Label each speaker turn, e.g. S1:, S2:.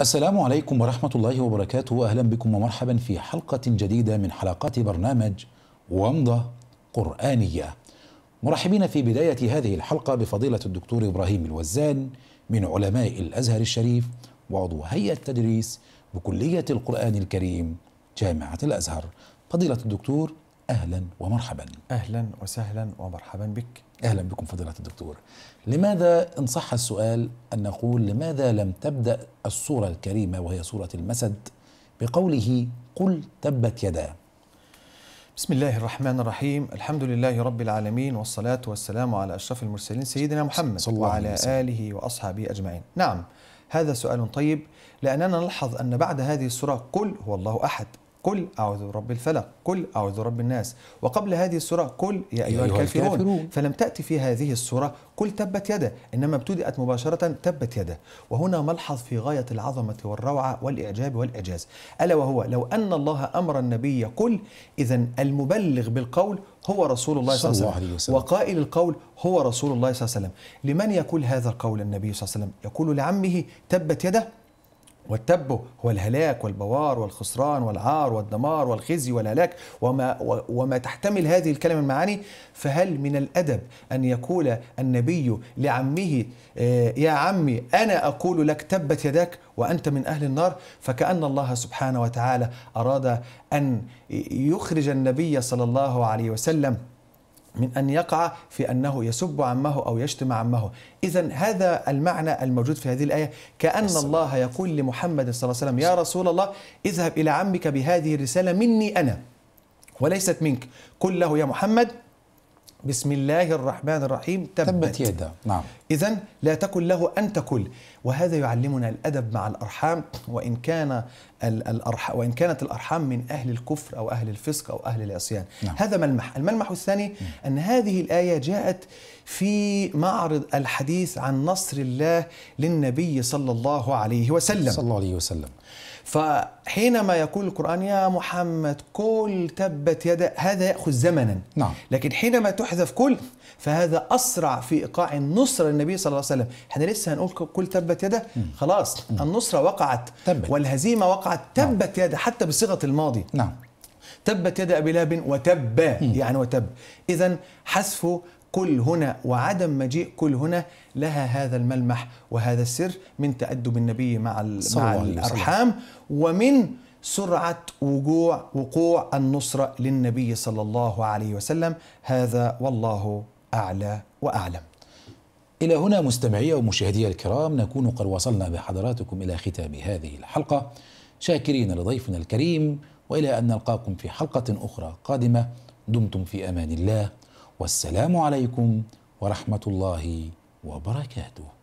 S1: السلام عليكم ورحمة الله وبركاته أهلا بكم ومرحبا في حلقة جديدة من حلقات برنامج ومضة قرآنية مرحبين في بداية هذه الحلقة بفضيلة الدكتور إبراهيم الوزان من علماء الأزهر الشريف وعضو هيئة تدريس بكلية القرآن الكريم جامعة الأزهر فضيلة الدكتور أهلا ومرحبا أهلا وسهلا ومرحبا بك أهلا بكم فضيلة الدكتور لماذا إن صح السؤال أن نقول لماذا لم تبدأ
S2: الصورة الكريمة وهي صورة المسد بقوله قل تبت يدا بسم الله الرحمن الرحيم الحمد لله رب العالمين والصلاة والسلام على أشرف المرسلين سيدنا محمد صلى الله وعلى آله وأصحابه أجمعين نعم هذا سؤال طيب لأننا نلحظ أن بعد هذه السورة قل هو الله أحد قل أعوذ برب الفلق قل أعوذ برب الناس وقبل هذه السورة قل يا أيها الكافرون, الكافرون فلم تأتي في هذه السورة قل تبت يده إنما ابتدأت مباشرة تبت يده وهنا ملحظ في غاية العظمة والروعة والإعجاب والإعجاز ألا وهو لو أن الله أمر النبي قل إذا المبلغ بالقول هو رسول الله صلى الله عليه وسلم وقائل القول هو رسول الله صلى الله عليه وسلم لمن يقول هذا القول النبي صلى الله عليه وسلم يقول لعمه تبت يده والتبه هو الهلاك والبوار والخسران والعار والدمار والخزي والهلاك وما, وما تحتمل هذه الكلمة المعاني فهل من الأدب أن يقول النبي لعمه آه، يا عمي أنا أقول لك تبت يداك وأنت من أهل النار فكأن الله سبحانه وتعالى أراد أن يخرج النبي صلى الله عليه وسلم من أن يقع في أنه يسب عمه أو يشتم عمه إذا هذا المعنى الموجود في هذه الآية كأن الله يقول لمحمد صلى الله عليه وسلم يا رسول الله اذهب إلى عمك بهذه الرسالة مني أنا وليست منك قل له يا محمد بسم الله الرحمن الرحيم تبت, تبت يدا نعم إذا لا تكن له أن تكل وهذا يعلمنا الأدب مع الأرحام وإن كان الأرح... وإن كانت الأرحام من أهل الكفر أو أهل الفسق أو أهل العصيان نعم. هذا ملمح الملمح الثاني نعم. أن هذه الآية جاءت في معرض الحديث عن نصر الله للنبي صلى الله عليه وسلم صلى الله عليه وسلم فحينما يقول القرآن يا محمد كل تبت يدا هذا يأخذ زمنا نعم. لكن حينما تح يحذف كل فهذا اسرع في ايقاع النصره للنبي صلى الله عليه وسلم احنا لسه هنقول كل تبت يده خلاص النصره وقعت والهزيمه وقعت نعم. تبت يده حتى بصيغه الماضي نعم تبت يد ابي لهب وتب يعني وتب اذا حذف كل هنا وعدم مجيء كل هنا لها هذا الملمح وهذا السر من تأدب النبي مع مع الأرحام ومن سرعة وقوع وقوع النصرة للنبي صلى الله عليه وسلم هذا والله أعلى وأعلم إلى هنا
S1: مستمعي ومشاهدي الكرام نكون قد وصلنا بحضراتكم إلى ختام هذه الحلقة شاكرين لضيفنا الكريم وإلى أن نلقاكم في حلقة أخرى قادمة دمتم في أمان الله والسلام عليكم ورحمة الله وبركاته